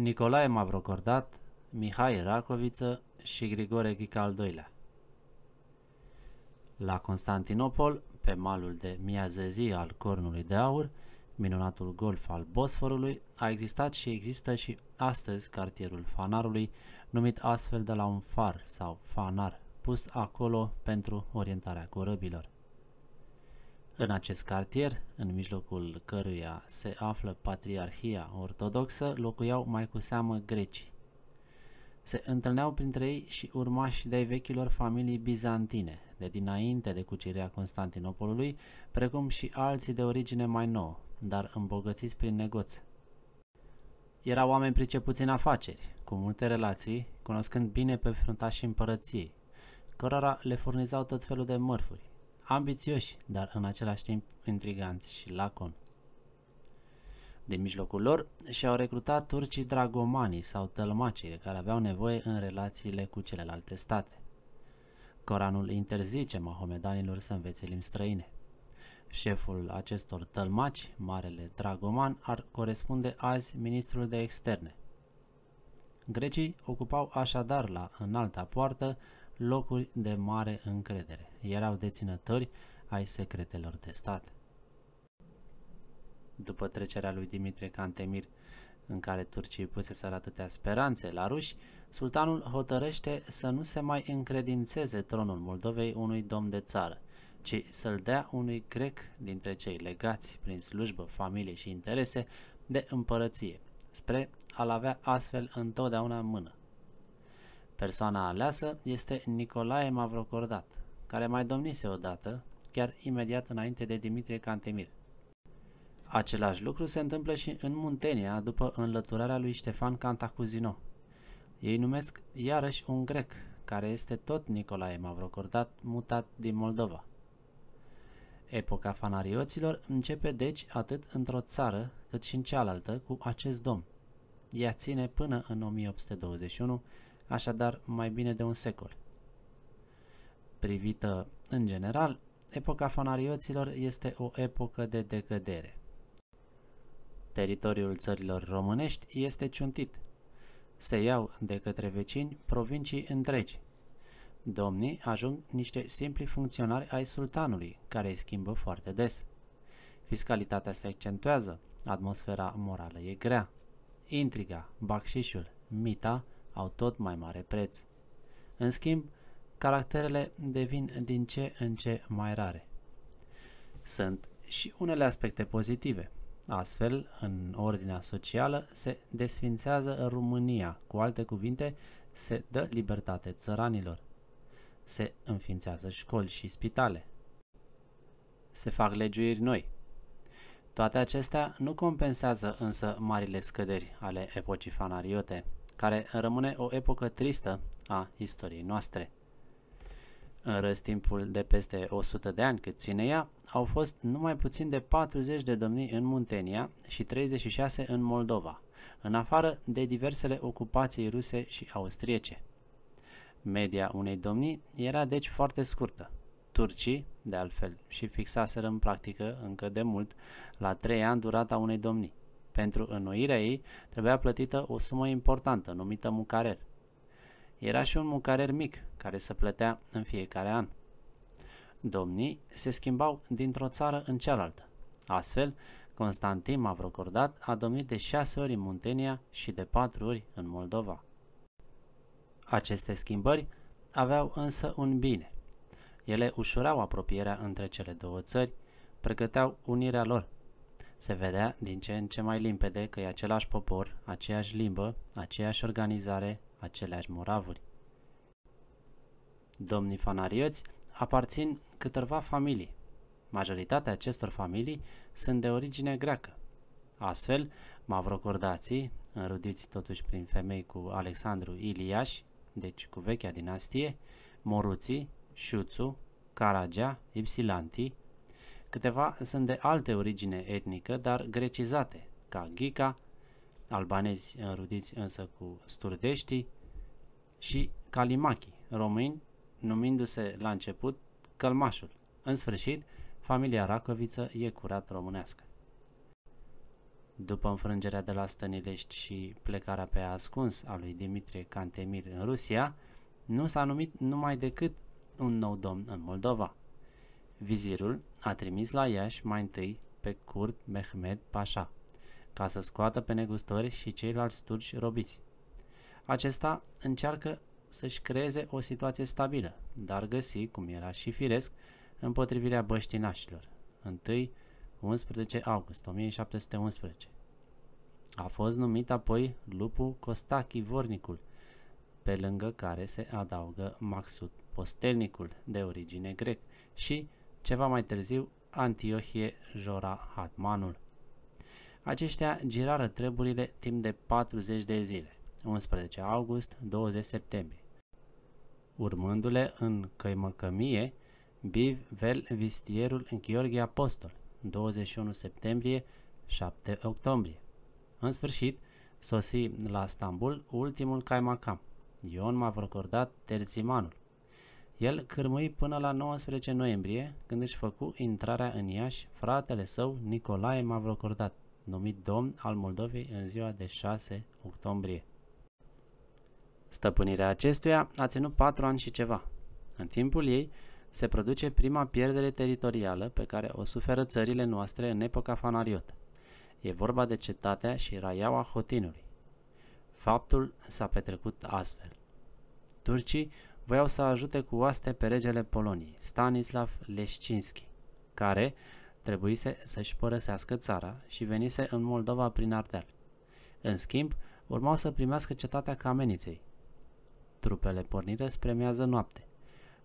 Nicolae Mavrocordat, Mihai Racoviță și Grigore Ghica al doilea. La Constantinopol, pe malul de miazezi al Cornului de Aur, minunatul golf al Bosforului, a existat și există și astăzi cartierul Fanarului, numit astfel de la un far sau fanar, pus acolo pentru orientarea corăbilor. În acest cartier, în mijlocul căruia se află Patriarhia Ortodoxă, locuiau mai cu seamă grecii. Se întâlneau printre ei și urmași de vechilor familii bizantine, de dinainte de cucerirea Constantinopolului, precum și alții de origine mai nouă, dar îmbogățiți prin negoți. Erau oameni pricepuți în afaceri, cu multe relații, cunoscând bine pe fruntașii împărăției, cărora le furnizau tot felul de mărfuri ambițioși, dar în același timp intriganți și laconi. Din mijlocul lor și-au recrutat turcii dragomanii sau tălmacii de care aveau nevoie în relațiile cu celelalte state. Coranul interzice mahomedanilor să învețe limbi străine. Șeful acestor tălmaci, Marele Dragoman, ar corespunde azi ministrul de externe. Grecii ocupau așadar la înalta poartă locuri de mare încredere. Erau deținători ai secretelor de stat. După trecerea lui Dimitrie Cantemir, în care turcii puseseră atâtea speranțe la ruși, sultanul hotărăște să nu se mai încredințeze tronul Moldovei unui domn de țară, ci să-l dea unui grec dintre cei legați prin slujbă, familie și interese de împărăție, spre a-l avea astfel întotdeauna în mână. Persoana aleasă este Nicolae Mavrocordat, care mai domnise odată, chiar imediat înainte de Dimitrie Cantemir. Același lucru se întâmplă și în Muntenia după înlăturarea lui Ștefan Cantacuzino. Ei numesc iarăși un grec, care este tot Nicolae Mavrocordat, mutat din Moldova. Epoca fanarioților începe deci atât într-o țară cât și în cealaltă cu acest domn. Ea ține până în 1821 așadar mai bine de un secol. Privită în general, epoca fanarioților este o epocă de decădere. Teritoriul țărilor românești este ciuntit. Se iau de către vecini provincii întregi. Domnii ajung niște simpli funcționari ai sultanului, care îi schimbă foarte des. Fiscalitatea se accentuează, atmosfera morală e grea. Intriga, baxișul, mita au tot mai mare preț. În schimb, caracterele devin din ce în ce mai rare. Sunt și unele aspecte pozitive. Astfel, în ordinea socială se desfințează România, cu alte cuvinte, se dă libertate țăranilor. Se înființează școli și spitale. Se fac legiuiri noi. Toate acestea nu compensează însă marile scăderi ale epocii fanariote care rămâne o epocă tristă a istoriei noastre. În răstimpul de peste 100 de ani cât ține ea, au fost numai puțin de 40 de domnii în Muntenia și 36 în Moldova, în afară de diversele ocupații ruse și austriece. Media unei domnii era deci foarte scurtă. Turcii, de altfel, și fixaseră în practică încă de mult, la trei ani durata unei domnii. Pentru înnoirea ei trebuia plătită o sumă importantă, numită mucarer. Era și un mucarer mic, care se plătea în fiecare an. Domnii se schimbau dintr-o țară în cealaltă. Astfel, Constantin Mavrocordat a domnit de șase ori în Muntenia și de patru ori în Moldova. Aceste schimbări aveau însă un bine. Ele ușurau apropierea între cele două țări, pregăteau unirea lor se vedea din ce în ce mai limpede că e același popor, aceeași limbă, aceeași organizare, aceleași moravuri. Domnii fanarioți aparțin câtorva familii. Majoritatea acestor familii sunt de origine greacă. Astfel, mavrocordații, înrudiți totuși prin femei cu Alexandru Iliaș, deci cu vechea dinastie, moruții, șuțu, caragea, ipsilantii, Câteva sunt de alte origine etnică, dar grecizate, ca Ghica, albanezi înrudiți însă cu sturdeștii, și Calimachi, români, numindu-se la început Călmașul. În sfârșit, familia Racoviță e curat românească. După înfrângerea de la Stănilești și plecarea pe ascuns a lui Dimitrie Cantemir în Rusia, nu s-a numit numai decât un nou domn în Moldova, Vizirul a trimis la Iași mai întâi pe curt Mehmed Pașa, ca să scoată pe negustori și ceilalți turci robiți. Acesta încearcă să-și creeze o situație stabilă, dar găsi, cum era și firesc, împotrivirea băștinașilor. Întâi, 11 august 1711. A fost numit apoi Lupu Costachi Vornicul, pe lângă care se adaugă Maxut Postelnicul, de origine grec, și ceva mai târziu, Antiohie jora Hatmanul. Aceștia girară treburile timp de 40 de zile, 11 august, 20 septembrie. Urmându-le în căimăcămie, Biv vel vistierul Gheorghe Apostol, 21 septembrie, 7 octombrie. În sfârșit, sosi la Stambul ultimul caimacam, Ion Mavrocordat Terzimanul, el cârmâi până la 19 noiembrie, când își făcu intrarea în Iași fratele său Nicolae Mavrocordat, numit domn al Moldovei în ziua de 6 octombrie. Stăpânirea acestuia a ținut patru ani și ceva. În timpul ei se produce prima pierdere teritorială pe care o suferă țările noastre în epoca fanariotă. E vorba de cetatea și raiaua Hotinului. Faptul s-a petrecut astfel. Turcii voiau să ajute cu oaste pe regele Poloniei, Stanislav Leșcinski, care trebuise să-și părăsească țara și venise în Moldova prin Ardeal. În schimb, urmau să primească cetatea Cameniței. Trupele pornire spre miază noapte.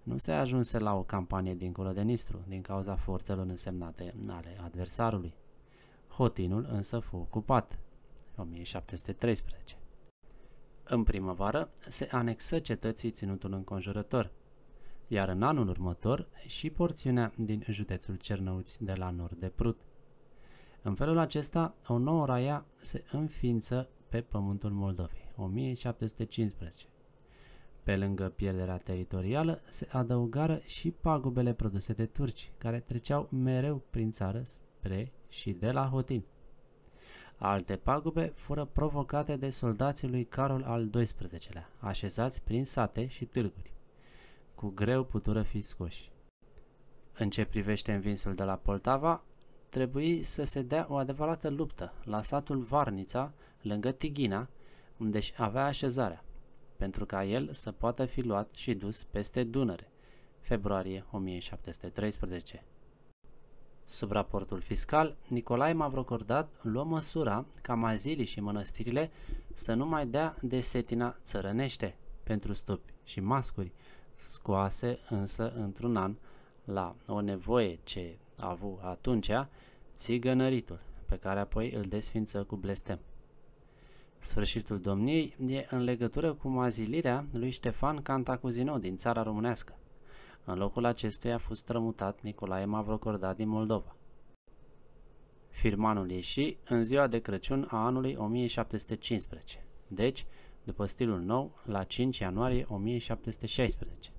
Nu se ajunse la o campanie dincolo de Nistru, din cauza forțelor însemnate ale adversarului. Hotinul însă fu ocupat. 1713 în primăvară se anexă cetății ținutul înconjurător, iar în anul următor și porțiunea din județul Cernăuți de la nord de Prut. În felul acesta, o nouă raia se înființă pe pământul Moldovei, 1715. Pe lângă pierderea teritorială, se adăugară și pagubele produse de turci, care treceau mereu prin țară spre și de la Hotin. Alte pagube fură provocate de soldații lui Carol al XII-lea, așezați prin sate și târguri. Cu greu putură fi scoși. În ce privește învinsul de la Poltava, trebuie să se dea o adevărată luptă la satul Varnița, lângă Tighina, unde și avea așezarea, pentru ca el să poată fi luat și dus peste Dunăre, februarie 1713. Sub raportul fiscal, Nicolae Mavrocordat luă măsura ca mazilii și mănăstirile să nu mai dea de setina țărănește pentru stupi și mascuri, scoase însă într-un an la o nevoie ce a avut atunci țigănăritul, pe care apoi îl desfință cu blestem. Sfârșitul domniei e în legătură cu mazilirea lui Ștefan Cantacuzino din țara românească. În locul acestei a fost strămutat Nicolae Mavrocorda din Moldova. Firmanul ieși în ziua de Crăciun a anului 1715, deci, după stilul nou, la 5 ianuarie 1716.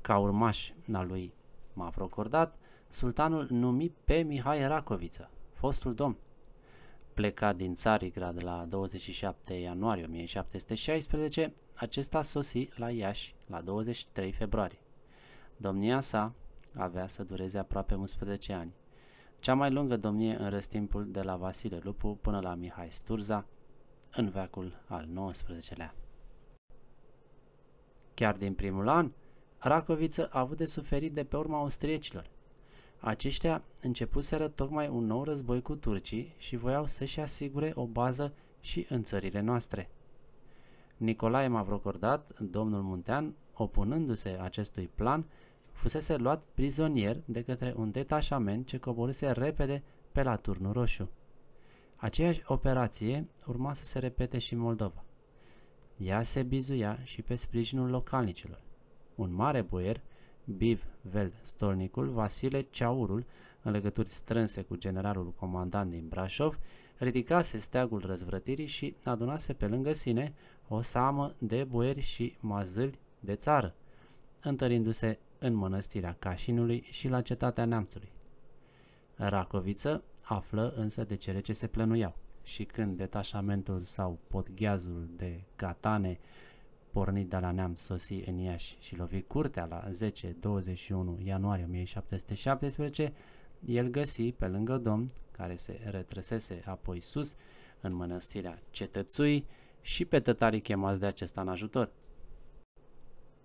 Ca urmaș al lui Mavrocordat, sultanul numi pe Mihai Racoviță, fostul domn plecat din Țarigrad la 27 ianuarie 1716, acesta sosi la Iași la 23 februarie. Domnia sa avea să dureze aproape 11 ani. Cea mai lungă domnie în răstimpul de la Vasile Lupu până la Mihai Sturza, în veacul al XIX-lea. Chiar din primul an, Racoviță a avut de suferit de pe urma austriecilor, aceștia începuseră tocmai un nou război cu turcii și voiau să-și asigure o bază și în țările noastre. Nicolae Mavrocordat, domnul Muntean, opunându-se acestui plan, fusese luat prizonier de către un detașament ce coborise repede pe la Turnul Roșu. Aceeași operație urma să se repete și în Moldova. Ea se bizuia și pe sprijinul localnicilor. Un mare boier, Biv Vel Stolnicul, Vasile Ceaurul, în legături strânse cu generalul comandant din Brașov, ridicase steagul răzvrătirii și adunase pe lângă sine o samă de boieri și mazâli de țară, întărindu-se în mănăstirea Cașinului și la cetatea Neamțului. Racoviță află însă de cele ce se plănuiau și când detașamentul sau podgheazul de catane pornit de la neam, sosi în Iași și lovi curtea la 10-21 ianuarie 1717, el găsi pe lângă domn, care se retrăsese apoi sus, în mănăstirea Cetățui și pe tătarii chemați de acesta în ajutor.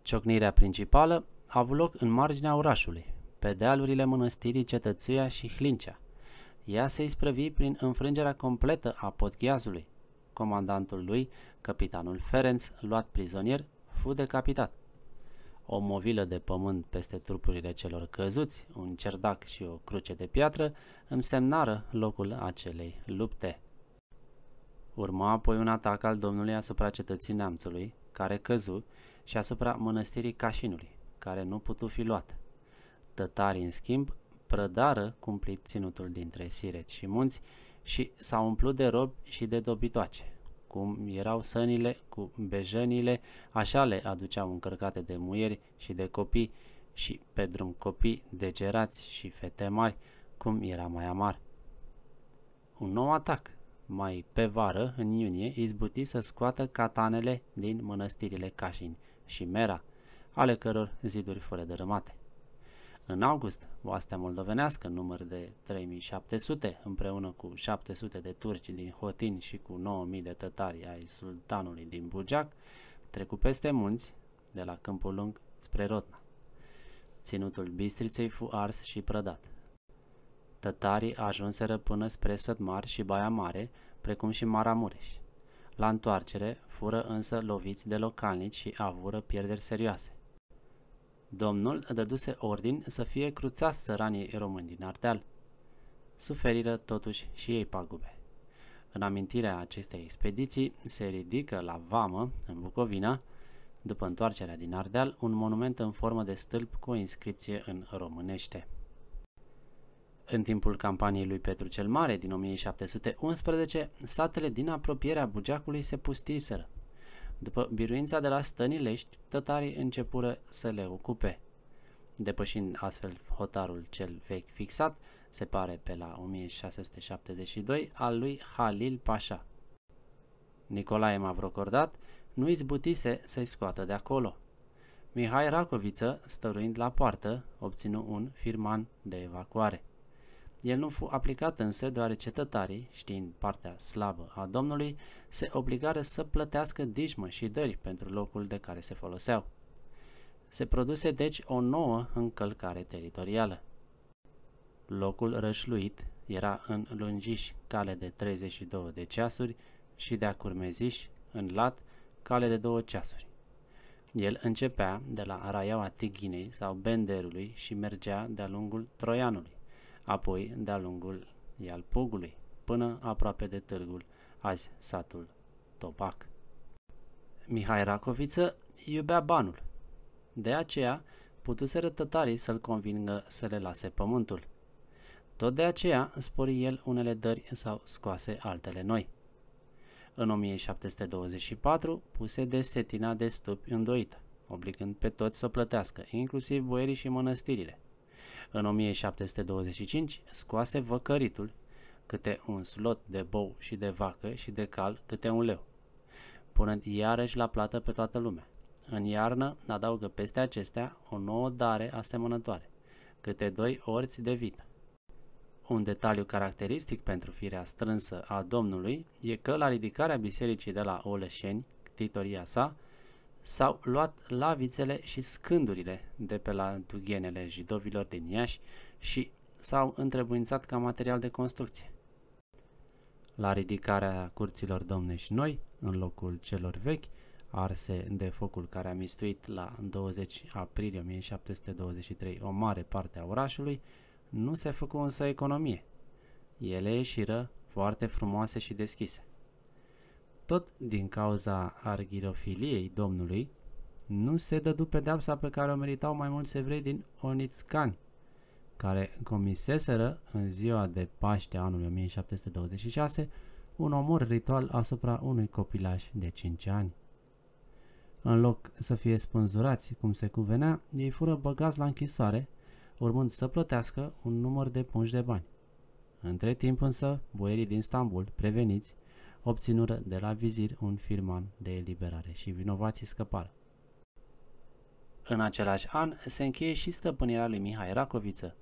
Ciocnirea principală a avut loc în marginea orașului, pe dealurile mănăstirii Cetățuia și Hlincea. Ea se isprăvi prin înfrângerea completă a podgheazului, comandantul lui, capitanul Ferenc, luat prizonier, fu decapitat. O movilă de pământ peste trupurile celor căzuți, un cerdac și o cruce de piatră însemnară locul acelei lupte. Urma apoi un atac al Domnului asupra cetății neamțului, care căzu, și asupra mănăstirii Cașinului, care nu putu fi luată. Tătarii, în schimb, prădară cumplit ținutul dintre Siret și munți și s au umplut de robi și de dobitoace. Cum erau sănile cu bejănile, așa le aduceau încărcate de muieri și de copii și pe drum copii degerați și fete mari, cum era mai amar. Un nou atac, mai pe vară, în iunie, izbuti să scoată catanele din mănăstirile Cașini și Mera, ale căror ziduri fără dărâmate. În august, oastea moldovenească, număr de 3700, împreună cu 700 de turci din Hotin și cu 9000 de tătari ai sultanului din Bugeac, trecu peste munți, de la Câmpul Lung spre Rotna. Ținutul Bistriței fu ars și prădat. Tătarii ajunseră până spre Sătmar și Baia Mare, precum și Maramureș. La întoarcere fură însă loviți de localnici și avură pierderi serioase. Domnul dăduse ordin să fie cruțați săranii români din Ardeal. Suferiră totuși și ei pagube. În amintirea acestei expediții se ridică la Vamă, în Bucovina, după întoarcerea din Ardeal, un monument în formă de stâlp cu o inscripție în românește. În timpul campaniei lui Petru cel Mare din 1711, satele din apropierea Bugeacului se pustiseră. După biruința de la Stănilești, tătarii începură să le ocupe. Depășind astfel hotarul cel vechi fixat, se pare pe la 1672, al lui Halil Pașa. Nicolae Mavrocordat nu izbutise să-i scoată de acolo. Mihai Racoviță, stăruind la poartă, obținu un firman de evacuare. El nu fu aplicat însă deoarece tătarii, știind partea slabă a Domnului, se obligară să plătească dijmă și dări pentru locul de care se foloseau. Se produse deci o nouă încălcare teritorială. Locul rășluit era în lungiș cale de 32 de ceasuri și de-a curmeziș, în lat, cale de două ceasuri. El începea de la Araiaua Tighinei sau Benderului și mergea de-a lungul Troianului apoi de-a lungul Ialpogului, până aproape de târgul, azi satul Topac. Mihai Racoviță iubea banul, de aceea putuseră tătarii să-l convingă să le lase pământul. Tot de aceea spori el unele dări sau scoase altele noi. În 1724 puse de setina de stupi îndoită, obligând pe toți să o plătească, inclusiv boierii și mănăstirile. În 1725 scoase văcăritul câte un slot de bou și de vacă și de cal câte un leu, punând iarăși la plată pe toată lumea. În iarnă adaugă peste acestea o nouă dare asemănătoare, câte doi orți de vită. Un detaliu caracteristic pentru firea strânsă a Domnului e că la ridicarea bisericii de la Oleșeni, titoria sa, s-au luat lavițele și scândurile de pe la dughenele jidovilor din Iași și s-au întrebuințat ca material de construcție. La ridicarea curților domnești noi, în locul celor vechi, arse de focul care a mistuit la 20 aprilie 1723 o mare parte a orașului, nu se făcu însă economie. Ele ieșiră foarte frumoase și deschise tot din cauza arghirofiliei Domnului, nu se dădu pedeapsa pe care o meritau mai mulți evrei din Onițcani, care comiseseră în ziua de Paște anului 1726 un omor ritual asupra unui copilaș de 5 ani. În loc să fie spânzurați cum se cuvenea, ei fură băgați la închisoare, urmând să plătească un număr de pungi de bani. Între timp însă, boierii din Stambul, preveniți, obținură de la vizir un firman de eliberare și vinovații scăpară. În același an se încheie și stăpânirea lui Mihai Racoviță.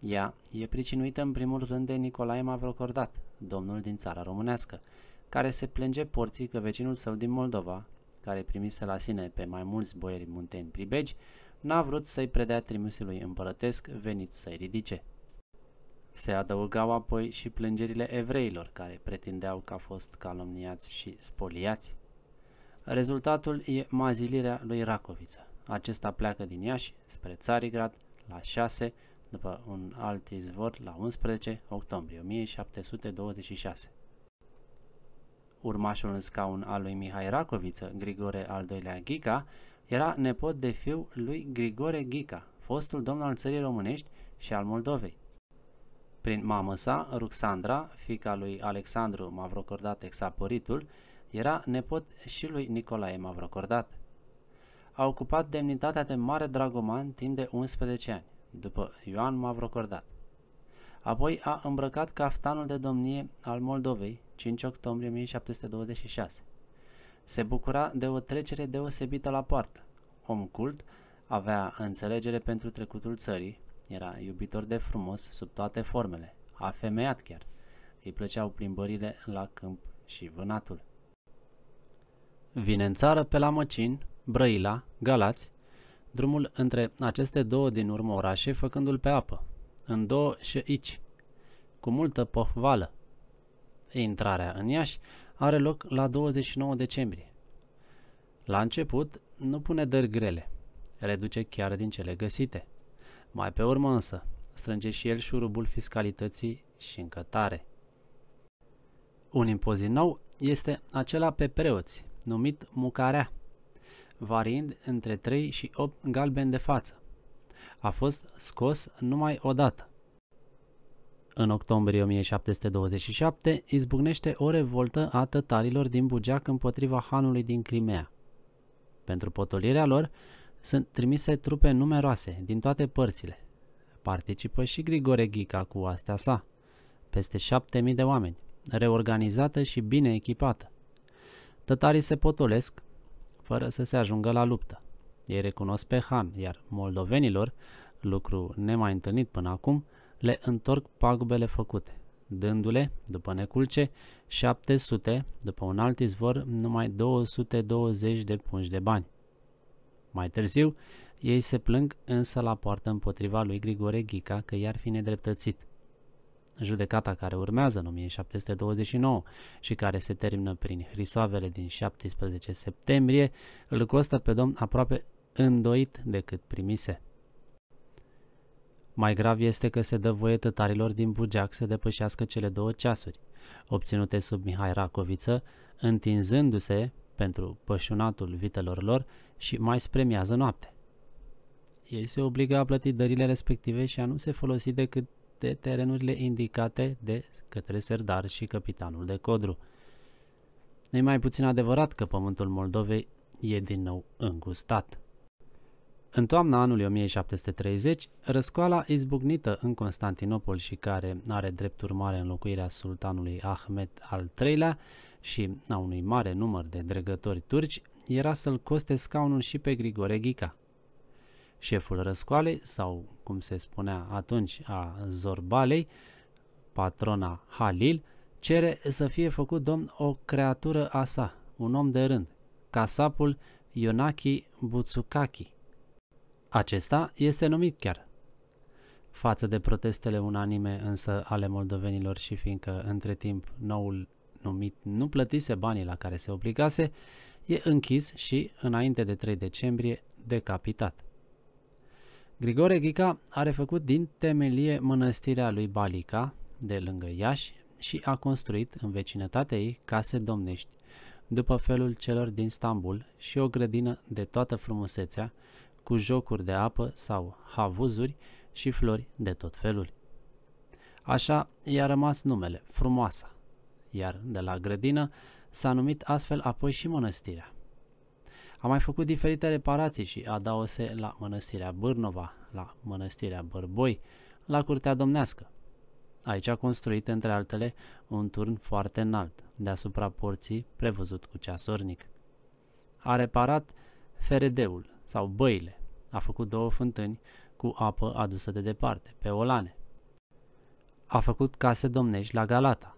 Ea e pricinuită în primul rând de Nicolae Mavrocordat, domnul din țara românească, care se plânge porții că vecinul său din Moldova, care primise la sine pe mai mulți boieri munteni pribegi, n-a vrut să-i predea trimisului împărătesc venit să-i ridice. Se adăugau apoi și plângerile evreilor care pretindeau că a fost calomniați și spoliați. Rezultatul e mazilirea lui Racoviță. Acesta pleacă din Iași spre Țarigrad la 6, după un alt izvor la 11 octombrie 1726. Urmașul în scaun al lui Mihai Racoviță, Grigore al doilea Ghica, era nepot de fiu lui Grigore Ghica, fostul domn al țării românești și al Moldovei. Prin mamă sa, Ruxandra, fica lui Alexandru Mavrocordat Exaporitul, era nepot și lui Nicolae Mavrocordat. A ocupat demnitatea de mare dragoman timp de 11 ani, după Ioan Mavrocordat. Apoi a îmbrăcat caftanul de domnie al Moldovei, 5 octombrie 1726. Se bucura de o trecere deosebită la poartă. Om cult, avea înțelegere pentru trecutul țării, era iubitor de frumos sub toate formele, afemeiat chiar. Îi plăceau plimbările la câmp și vânatul. Vine în țară pe la Măcin, Brăila, Galați, drumul între aceste două din urmă orașe făcându-l pe apă, în două și aici, cu multă pohvală. Intrarea în Iași are loc la 29 decembrie. La început nu pune dări grele, reduce chiar din cele găsite. Mai pe urmă însă, strânge și el șurubul fiscalității și încă tare. Un impozit nou este acela pe preoți, numit mucarea, variind între 3 și 8 galben de față. A fost scos numai odată. În octombrie 1727 izbucnește o revoltă a tătarilor din Bugeac împotriva hanului din Crimea. Pentru potolirea lor, sunt trimise trupe numeroase din toate părțile. Participă și Grigore Ghica cu astea sa, peste 7.000 de oameni, reorganizată și bine echipată. Tătarii se potolesc fără să se ajungă la luptă. Ei recunosc pe Han, iar moldovenilor, lucru nemai întâlnit până acum, le întorc pagubele făcute, dându-le, după neculce, 700, după un alt izvor, numai 220 de pungi de bani. Mai târziu, ei se plâng însă la poartă împotriva lui Grigore Ghica că i-ar fi nedreptățit. Judecata care urmează în 1729 și care se termină prin hrisoavele din 17 septembrie îl costă pe domn aproape îndoit decât primise. Mai grav este că se dă voie tătarilor din Bugeac să depășească cele două ceasuri, obținute sub Mihai Racoviță, întinzându-se pentru pășunatul vitelor lor și mai spremează noapte. Ei se obligă a plăti dările respective și a nu se folosi decât de terenurile indicate de către Serdar și capitanul de Codru. nu mai puțin adevărat că pământul Moldovei e din nou îngustat. În toamna anului 1730, răscoala izbucnită în Constantinopol și care are drept urmare înlocuirea sultanului Ahmed al III-lea, și a unui mare număr de dregători turci era să-l coste scaunul și pe Grigore Ghica. Șeful răscoalei, sau cum se spunea atunci a Zorbalei, patrona Halil, cere să fie făcut domn o creatură a sa, un om de rând, casapul Ionaki Butsukaki. Acesta este numit chiar. Față de protestele unanime însă ale moldovenilor și fiindcă între timp noul numit nu plătise banii la care se obligase, e închis și, înainte de 3 decembrie, decapitat. Grigore Ghica a refăcut din temelie mănăstirea lui Balica, de lângă Iași, și a construit în vecinătatea ei case domnești, după felul celor din Stambul și o grădină de toată frumusețea, cu jocuri de apă sau havuzuri și flori de tot felul. Așa i-a rămas numele Frumoasa iar de la grădină s-a numit astfel apoi și mănăstirea. A mai făcut diferite reparații și se la mănăstirea Bârnova, la mănăstirea Bărboi, la curtea domnească. Aici a construit, între altele, un turn foarte înalt, deasupra porții prevăzut cu ceasornic. A reparat feredeul sau băile, a făcut două fântâni cu apă adusă de departe, pe olane. A făcut case domnești la Galata,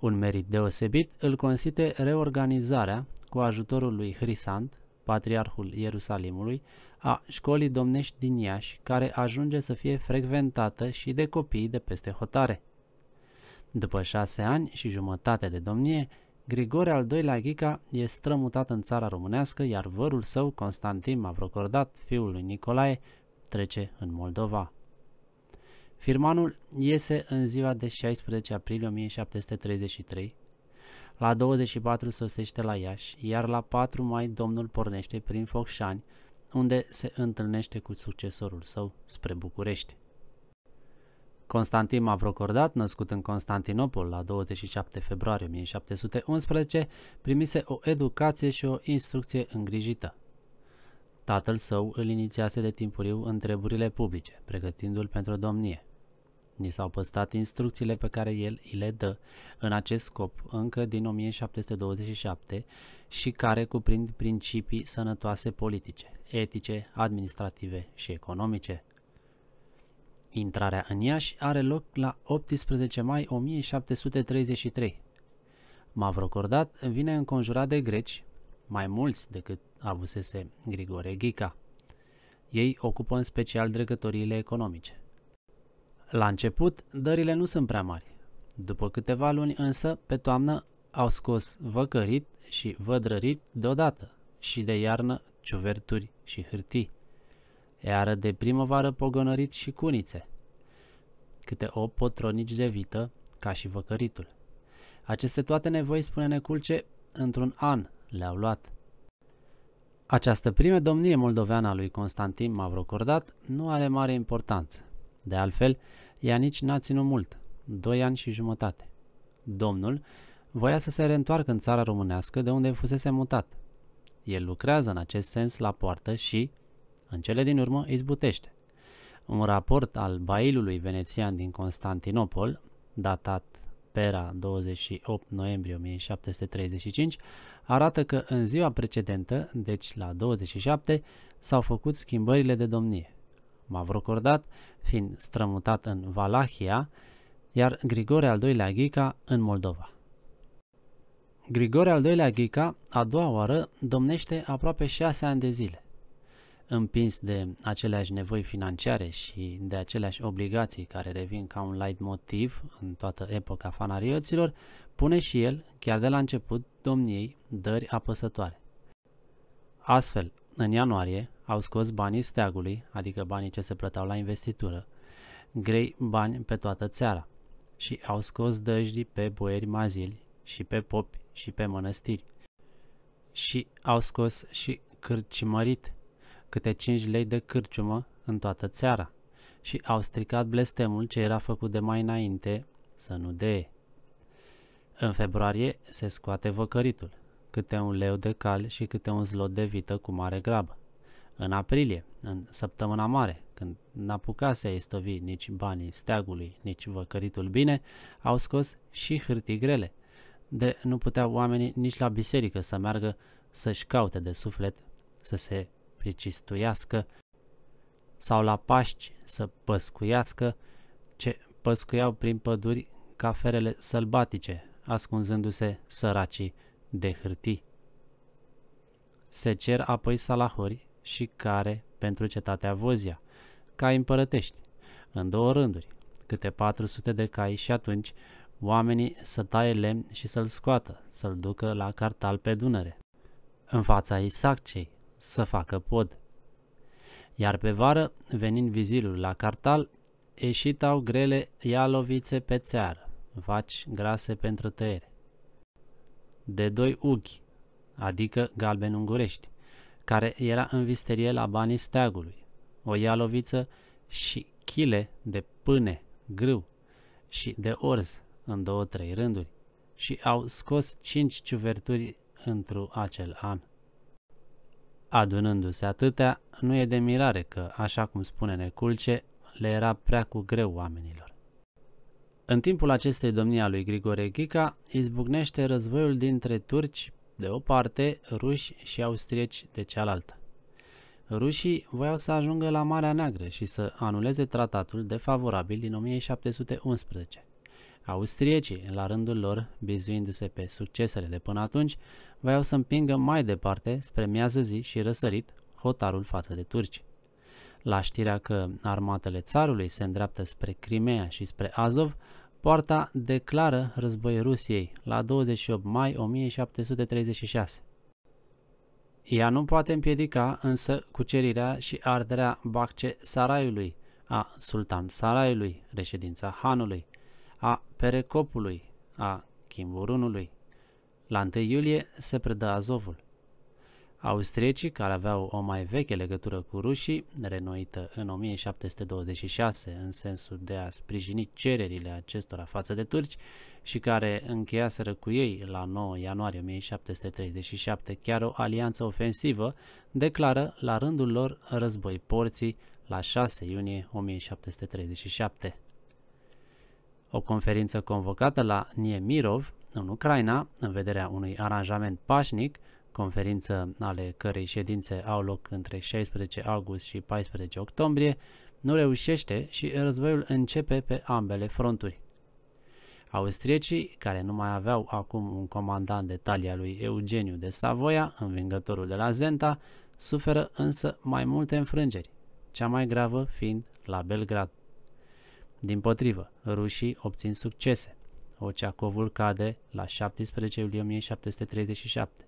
un merit deosebit îl constituie reorganizarea, cu ajutorul lui Hrisant, patriarhul Ierusalimului, a școlii domnești din Iași, care ajunge să fie frecventată și de copii de peste hotare. După șase ani și jumătate de domnie, Grigore al II-lea Ghica e strămutat în țara românească, iar vărul său, Constantin Mavrocordat, fiul lui Nicolae, trece în Moldova. Firmanul iese în ziua de 16 aprilie 1733, la 24 sosește la Iași, iar la 4 mai domnul pornește prin Focșani, unde se întâlnește cu succesorul său spre București. Constantin Mavrocordat, născut în Constantinopol la 27 februarie 1711, primise o educație și o instrucție îngrijită. Tatăl său îl inițiase de timpuriu în treburile publice, pregătindu-l pentru domnie. Ni s-au păstrat instrucțiile pe care el îi le dă în acest scop încă din 1727 și care cuprind principii sănătoase politice, etice, administrative și economice. Intrarea în Iași are loc la 18 mai 1733. Mavrocordat vine înconjurat de greci, mai mulți decât avusese Grigore Ghica. Ei ocupă în special dregătoriile economice. La început, dările nu sunt prea mari. După câteva luni însă, pe toamnă au scos văcărit și vădrărit deodată și de iarnă ciuverturi și hârtii. Iară de primăvară pogonărit și cunițe. Câte o potronici de vită, ca și văcăritul. Aceste toate nevoi, spune Neculce, într-un an le-au luat. Această prime domnie moldoveană a lui Constantin Mavrocordat nu are mare importanță. De altfel, ea nici n-a ținut mult, doi ani și jumătate. Domnul voia să se reîntoarcă în țara românească de unde fusese mutat. El lucrează în acest sens la poartă și, în cele din urmă, izbutește. Un raport al bailului venețian din Constantinopol, datat Pera 28 noiembrie 1735, arată că în ziua precedentă, deci la 27, s-au făcut schimbările de domnie. Mavrocordat, fiind strămutat în Valahia, iar Grigore al II-lea Ghica în Moldova. Grigore al II-lea Ghica, a doua oară, domnește aproape șase ani de zile. Împins de aceleași nevoi financiare și de aceleași obligații care revin ca un light motiv în toată epoca fanarioților, pune și el, chiar de la început, domniei dări apăsătoare. Astfel, în ianuarie, au scos banii steagului, adică banii ce se plăteau la investitură, grei bani pe toată țara și au scos dăjdii pe boieri mazili și pe popi și pe mănăstiri. Și au scos și cârcimărit, câte 5 lei de cârciumă în toată țara și au stricat blestemul ce era făcut de mai înainte să nu dee. În februarie se scoate văcăritul, câte un leu de cal și câte un zlot de vită cu mare grabă. În aprilie, în săptămâna mare, când n-apucase a să istovi nici banii steagului, nici văcăritul bine, au scos și hârtii grele. De nu puteau oamenii nici la biserică să meargă să-și caute de suflet, să se pricistuiască sau la paști să păscuiască ce păscuiau prin păduri ca ferele sălbatice, ascunzându-se săracii de hârtii. Se cer apoi salahuri și care pentru cetatea Vozia, cai împărătești, în două rânduri, câte 400 de cai și atunci oamenii să taie lemn și să-l scoată, să-l ducă la cartal pe Dunăre, în fața Isaccei, să facă pod. Iar pe vară, venind vizilul la cartal, au grele ialovițe pe țeară, vaci grase pentru tăiere. De doi ughi, adică galben ungurești, care era în visterie la banii steagului, o ialoviță și chile de pâne, grâu și de orz în două-trei rânduri și au scos cinci ciuverturi într-un acel an. Adunându-se atâtea, nu e de mirare că, așa cum spune Neculce, le era prea cu greu oamenilor. În timpul acestei domnii a lui Grigore Ghica, izbucnește războiul dintre turci, de o parte, ruși și austrieci de cealaltă. Rușii voiau să ajungă la Marea Neagră și să anuleze tratatul defavorabil din 1711. Austriecii, la rândul lor, bizuindu-se pe succesele de până atunci, voiau să împingă mai departe, spre miază zi și răsărit, hotarul față de turci. La știrea că armatele țarului se îndreaptă spre Crimea și spre Azov, Poarta declară război Rusiei la 28 mai 1736. Ea nu poate împiedica însă cucerirea și arderea Bacce Saraiului, a Sultan Saraiului, reședința Hanului, a Perecopului, a Chimburunului. La 1 iulie se predă Azovul. Austriecii, care aveau o mai veche legătură cu rușii, renoită în 1726 în sensul de a sprijini cererile acestora față de turci și care încheiaseră cu ei la 9 ianuarie 1737 chiar o alianță ofensivă, declară la rândul lor război porții la 6 iunie 1737. O conferință convocată la Niemirov, în Ucraina, în vederea unui aranjament pașnic, conferință ale cărei ședințe au loc între 16 august și 14 octombrie, nu reușește și războiul începe pe ambele fronturi. Austriecii, care nu mai aveau acum un comandant de talia lui Eugeniu de Savoia, învingătorul de la Zenta, suferă însă mai multe înfrângeri, cea mai gravă fiind la Belgrad. Din potrivă, rușii obțin succese. Oceacovul cade la 17 iulie 1737.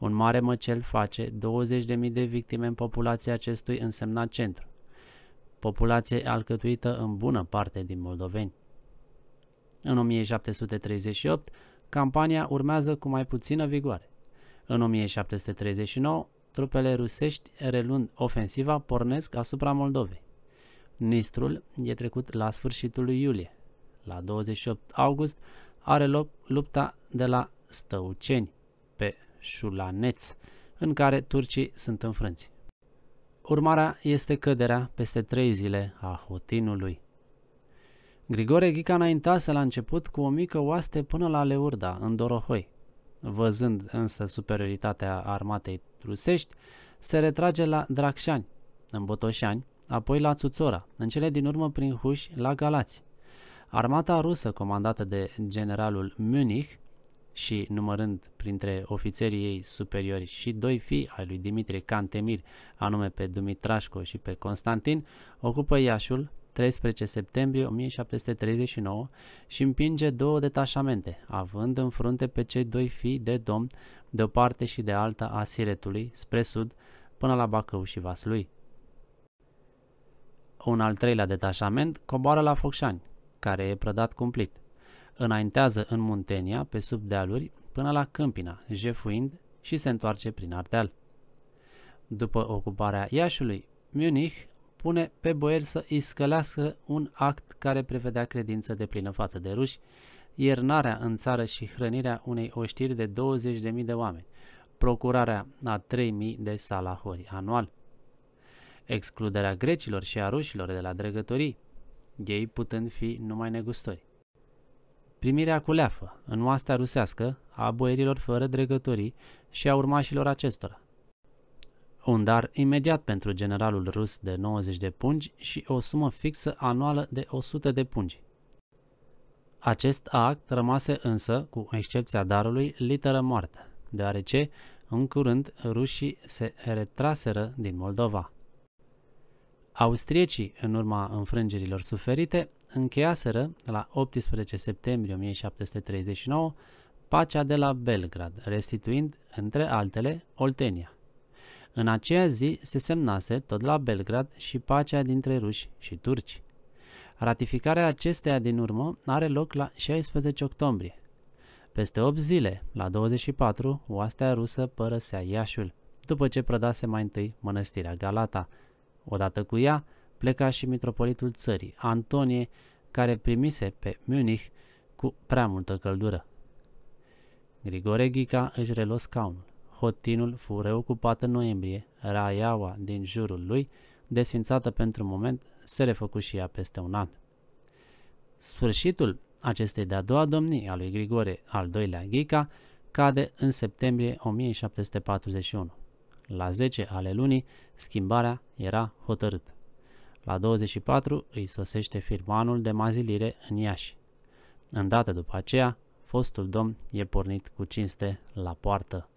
Un mare măcel face 20.000 de victime în populația acestui însemnat centru, populație alcătuită în bună parte din moldoveni. În 1738, campania urmează cu mai puțină vigoare. În 1739, trupele rusești, relând ofensiva, pornesc asupra Moldovei. Nistrul e trecut la sfârșitul lui iulie. La 28 august are loc lupta de la Stăuceni. Șulaneț, în care turcii sunt înfrânți. Urmarea este căderea peste trei zile a Hotinului. Grigore Ghica înaintase la început cu o mică oaste până la Leurda, în Dorohoi. Văzând însă superioritatea armatei rusești, se retrage la Dracșani, în Botoșani, apoi la Țuțora, în cele din urmă prin Huși la Galați. Armata rusă, comandată de generalul Münich, și numărând printre ofițerii ei superiori și doi fii ai lui Dimitrie Cantemir, anume pe Dumitrașco și pe Constantin, ocupă Iașul 13 septembrie 1739 și împinge două detașamente, având în frunte pe cei doi fii de domn de o parte și de alta a Siretului, spre sud, până la Bacău și Vaslui. Un al treilea detașament coboară la Focșani, care e prădat cumplit înaintează în Muntenia, pe sub dealuri, până la Câmpina, jefuind și se întoarce prin Ardeal. După ocuparea Iașului, Munich pune pe boieri să iscălească un act care prevedea credință de plină față de ruși, iernarea în țară și hrănirea unei oștiri de 20.000 de oameni, procurarea a 3.000 de salahori anual, excluderea grecilor și a rușilor de la dregătorii, ei putând fi numai negustori. Primirea cu leafă, în oastea rusească, a boierilor fără dregătorii și a urmașilor acestora. Un dar imediat pentru generalul rus de 90 de pungi și o sumă fixă anuală de 100 de pungi. Acest act rămase însă, cu excepția darului, literă moartă, deoarece, în curând, rușii se retraseră din Moldova. Austriecii, în urma înfrângerilor suferite, încheiaseră, la 18 septembrie 1739, pacea de la Belgrad, restituind, între altele, Oltenia. În aceea zi se semnase, tot la Belgrad, și pacea dintre ruși și turci. Ratificarea acesteia din urmă are loc la 16 octombrie. Peste 8 zile, la 24, oastea rusă părăsea Iașul, după ce prădase mai întâi mănăstirea Galata, Odată cu ea pleca și mitropolitul țării, Antonie, care primise pe Munich cu prea multă căldură. Grigore Ghica își reluă scaunul. Hotinul fu reocupat în noiembrie, Raiaua din jurul lui, desfințată pentru moment, se refăcu și ea peste un an. Sfârșitul acestei de-a doua domnii a lui Grigore al II-lea Ghica cade în septembrie 1741 la 10 ale lunii, schimbarea era hotărâtă. La 24 îi sosește firmanul de mazilire în Iași. Îndată după aceea, fostul domn e pornit cu cinste la poartă.